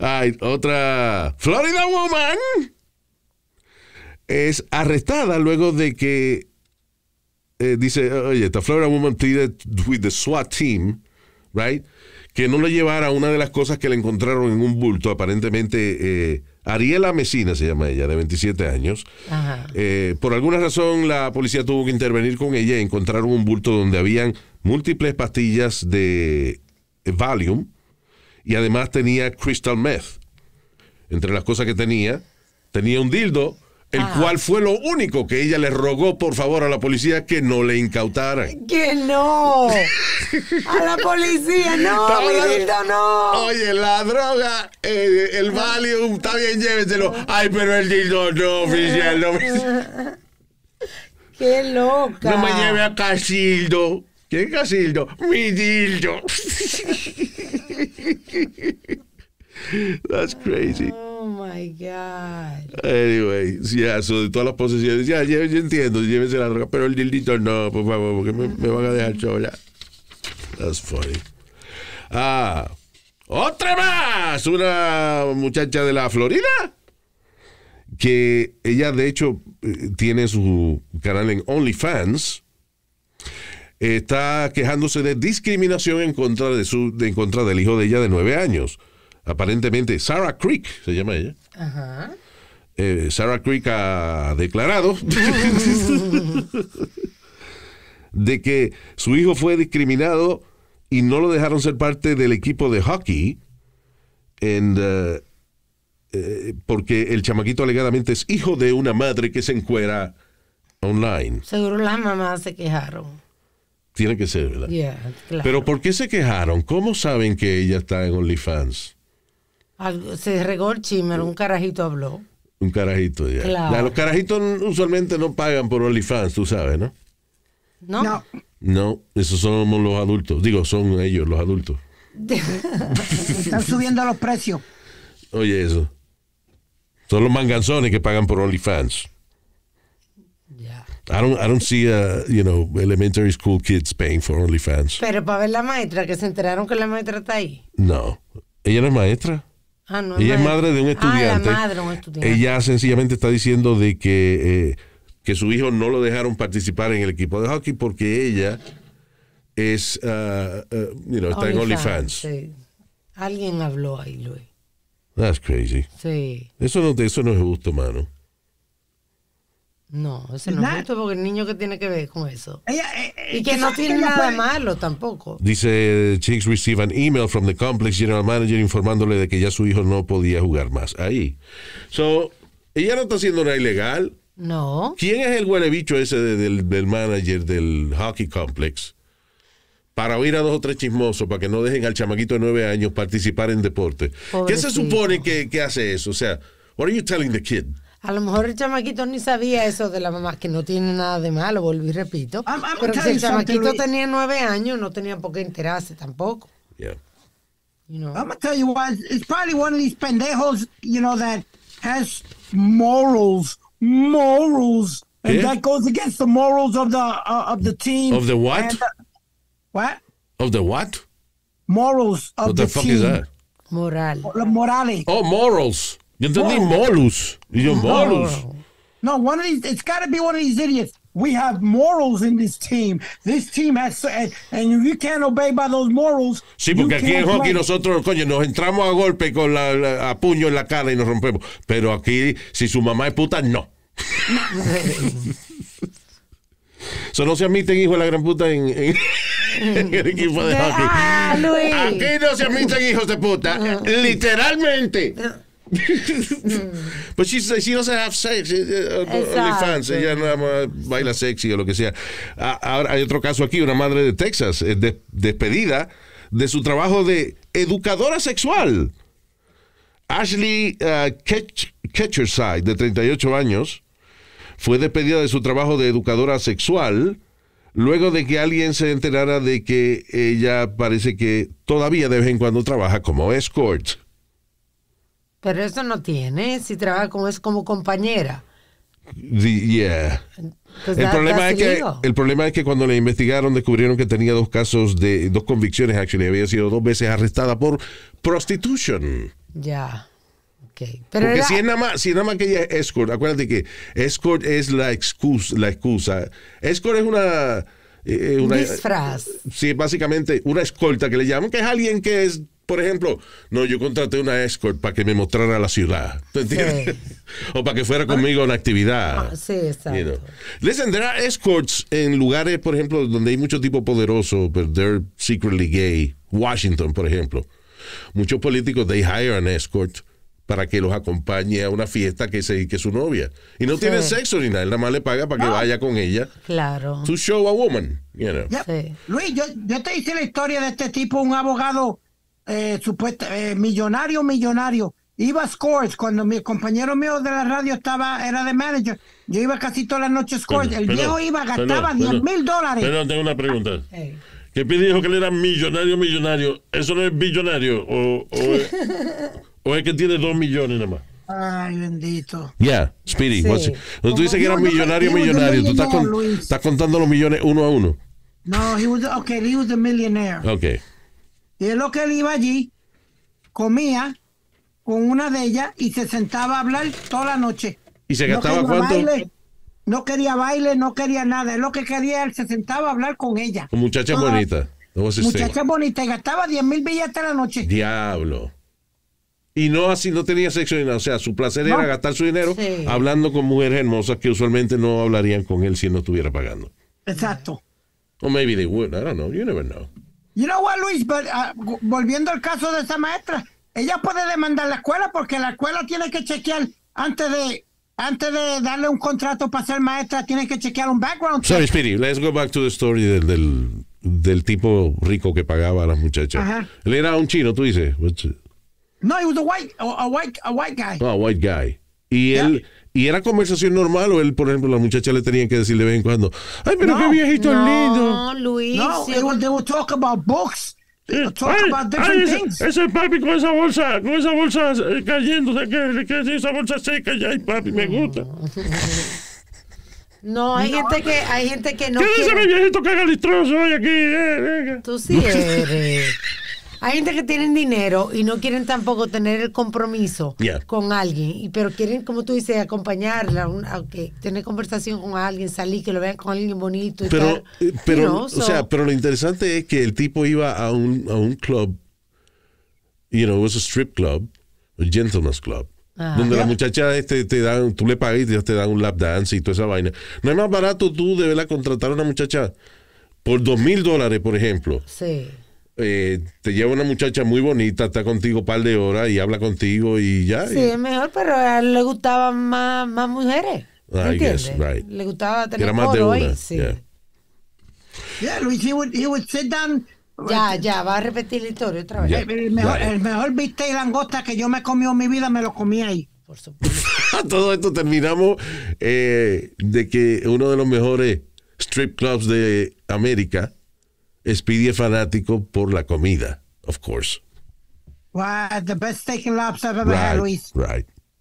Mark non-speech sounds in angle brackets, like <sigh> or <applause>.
Ay, otra Florida Woman es arrestada luego de que eh, dice, oye, esta Florida Woman pleaded with the SWAT team, right? Que no le llevara una de las cosas que le encontraron en un bulto, aparentemente eh, Ariela Mesina se llama ella, de 27 años. Ajá. Eh, por alguna razón la policía tuvo que intervenir con ella y encontraron un bulto donde habían múltiples pastillas de Valium y además tenía crystal meth. Entre las cosas que tenía, tenía un dildo, el ah. cual fue lo único que ella le rogó por favor a la policía que no le incautara Que no. <laughs> A la policía, no, el dildo no. Oye, la droga, eh, el, el Valium, está bien, lléveselo Ay, pero el dildo no, oficial, no. <laughs> Qué loca. No me lleve a Casildo. ¿Quién Casildo? Mi dildo. <laughs> <laughs> That's crazy. Oh my God. Anyway, yeah, so de todas las posesiones, ya, yo, entiendo, llévense la droga, pero el dildito no, por favor, porque me, van a dejar chola. That's funny. Ah, otra más, una muchacha de la Florida que ella de hecho eh, tiene su canal en OnlyFans está quejándose de discriminación en contra, de su, en contra del hijo de ella de nueve años. Aparentemente, Sarah Creek se llama ella. Eh, Sarah Creek ha declarado <laughs> de que su hijo fue discriminado y no lo dejaron ser parte del equipo de hockey uh, eh, porque el chamaquito alegadamente es hijo de una madre que se encuera online. Seguro las mamás se quejaron tiene que ser, ¿verdad? Pero ¿por qué se quejaron? ¿Cómo saben que ella está en OnlyFans? se regó el chisme, un carajito habló. Un carajito, ya. Claro. los carajitos usualmente no pagan por OnlyFans, tú sabes, ¿no? No. No, no esos somos los adultos. Digo, son ellos los adultos. <laughs> Están subiendo los precios. Oye, eso. Son los manganzones que pagan por OnlyFans. I don't, I don't see, elementary school kids paying for OnlyFans. Pero para ver la maestra, que se enteraron que la maestra está ahí. No, ella no es maestra. Ah, no, ella es ah, madre. de un estudiante. Ella sencillamente está diciendo de que, eh, que su hijo no lo dejaron participar en el equipo de hockey porque ella es, uh, está en OnlyFans. Alguien habló ahí, Luis. That's crazy. Sí. Eso no, eso no es justo, mano. No, ese no es porque el niño que tiene que ver con eso. Eh, eh, y que no tiene nada malo tampoco. Dice, Chicks receive an email from the complex general manager informándole de que ya su hijo no podía jugar más ahí. So, ella no está haciendo nada ilegal. No. ¿Quién es el huele bicho ese del, manager del hockey complex? Para oír a dos o tres chismosos, para que no dejen al chamaquito de nueve años participar en deporte. ¿Qué se supone que, hace eso? O sea, what are you telling the kid? A lo mejor el chamaquito ni sabía eso de la mamá, que no tiene nada de malo, volví repito. pero si el chamaquito tenía nueve años, no tenía por qué enterarse tampoco. Yeah. You know. I'm gonna tell you what, it's probably one of these pendejos, you know, that has morals, morals, and that goes against the morals of the uh, of the team. Of the what? Uh, what? Of the what? Morals of what the, fuck is that? Moral. Morales. Oh, morals. Yo entendí molus. Y yo, molus. No, one of these, it's got to be one of these idiots. We have morals in this team. This team has, and, eh, and you can't obey by those morals. Sí, porque aquí en hockey nosotros, coño, nos entramos a golpe con la, a puño en la cara y nos rompemos. Pero aquí, si su mamá es puta, no. Eso <laughs> no se admiten, hijos de la gran puta, en, en, el equipo de ah, hockey. Ah, Luis. Aquí no se admiten hijos de puta. Ah. Literalmente. Ah. But she, she doesn't have sex. fans Ella no baila sexy o lo que sea. Ah, ahora hay otro caso aquí, una madre de Texas, es eh, despedida de su trabajo de educadora sexual. Ashley Catcherside, ah, Ketcherside, de 38 años, fue despedida de su trabajo de educadora sexual luego de que alguien se enterara de que ella parece que todavía de vez en cuando trabaja como escort. Pero eso no tiene, si trabaja como es como compañera. yeah. Pues el, problema es que, el problema es que cuando le investigaron descubrieron que tenía dos casos de dos convicciones, actually había sido dos veces arrestada por prostitution. Ya. Okay. Pero Porque si, es nada más, si nada más que ella es escort, acuérdate que escort es la excusa, la excusa. Escort es una, eh, eh, una disfraz. Eh, sí, básicamente una escolta que le llaman, que es alguien que es por ejemplo, no, yo contraté una escort para que me mostrara la ciudad. ¿Te entiendes? <laughs> o para que fuera conmigo a una actividad. Ah, sí, exacto. escorts en lugares, por ejemplo, donde hay mucho tipo poderoso, pero they're secretly gay. Washington, por ejemplo. Muchos políticos, they hire an escort para que los acompañe a una fiesta que se que su novia. Y no tienen sexo ni nada, él nada más le paga para que vaya con ella. Claro. To show a woman, you Sí. Luis, yo, yo te hice la historia de este tipo, un abogado eh, eh, millonario, millonario. Iba a Scores cuando mi compañero mío de la radio estaba, era de manager. Yo iba casi todas las noches Scores. El viejo iba, gastaba 10 mil dólares. Pero tengo una pregunta. Ah, que dijo que él era millonario, millonario. ¿Eso no es billonario? ¿O, es, que tiene dos millones nada más? Ay, bendito. Ya, yeah, Speedy. Tú dices que era millonario, millonario. Tú estás, contando los millones uno a uno. No, he was, okay, he was a millionaire. Y es lo que él iba allí, comía con una de ellas y se sentaba a hablar toda la noche. ¿Y se gastaba no cuánto? no quería baile, no quería nada. Es lo que quería, él se sentaba a hablar con ella. Muchacha bonita. Muchacha bonita. Y gastaba 10 mil billetes a la noche. Diablo. Y no así, no tenía sexo ni nada. O sea, su placer era gastar su dinero hablando con mujeres hermosas que usualmente no hablarían con él si no estuviera pagando. Exacto. O maybe they would. I don't know. You never know. You know what, Luis, volviendo al caso de esa maestra, ella puede demandar la escuela porque la escuela tiene que chequear antes de antes de darle un contrato para ser maestra, tiene que chequear un background. Sorry, Speedy, let's go back to the story del, del, tipo rico que pagaba a la muchacha. Él era un chino, tú dices. No, he was a white, a, a white, a white guy. Oh, a white guy. Y él y era conversación normal, o él, por ejemplo, la muchacha le tenían que decir de vez en cuando, ay, pero qué viejito es lindo. No, Luis. No, they will talk about books. They talk about different ay, ese, papi con esa bolsa, con esa bolsa eh, cayéndose, que, esa bolsa seca, ya, ay, papi, me gusta. No, hay gente que hay gente que no. ¿Qué dice mi viejito que haga listroso hoy aquí? Eh, Tú sí eres. Hay gente que tienen dinero y no quieren tampoco tener el compromiso con alguien, pero quieren, como tú dices, acompañarla, tener conversación con alguien, salir, que lo vean con alguien bonito. Y pero, eh, pero, sea, pero lo interesante es que el tipo iba a un, club, you know, it was a strip club, a gentleman's club. Ah, donde la muchacha este, te dan, tú le pagas y te, dan un lap dance y toda esa vaina. No es más barato tú de la contratar a una muchacha por dos mil dólares, por ejemplo. Sí eh, te lleva una muchacha muy bonita, está contigo un par de horas y habla contigo y ya. Sí, es mejor, pero a él le gustaban más, mujeres. Le gustaba tener más de una. sí. Yeah. Luis, he ya, ya, va a repetir la historia otra vez. el, mejor, bistec y langosta que yo me comí en mi vida me lo comí ahí. Por supuesto. <laughs> Todo esto terminamos eh, de que uno de los mejores strip clubs de América Speedy es fanático por la comida, of course. Wow, the best steak and lobster I've ever had, Luis. Right.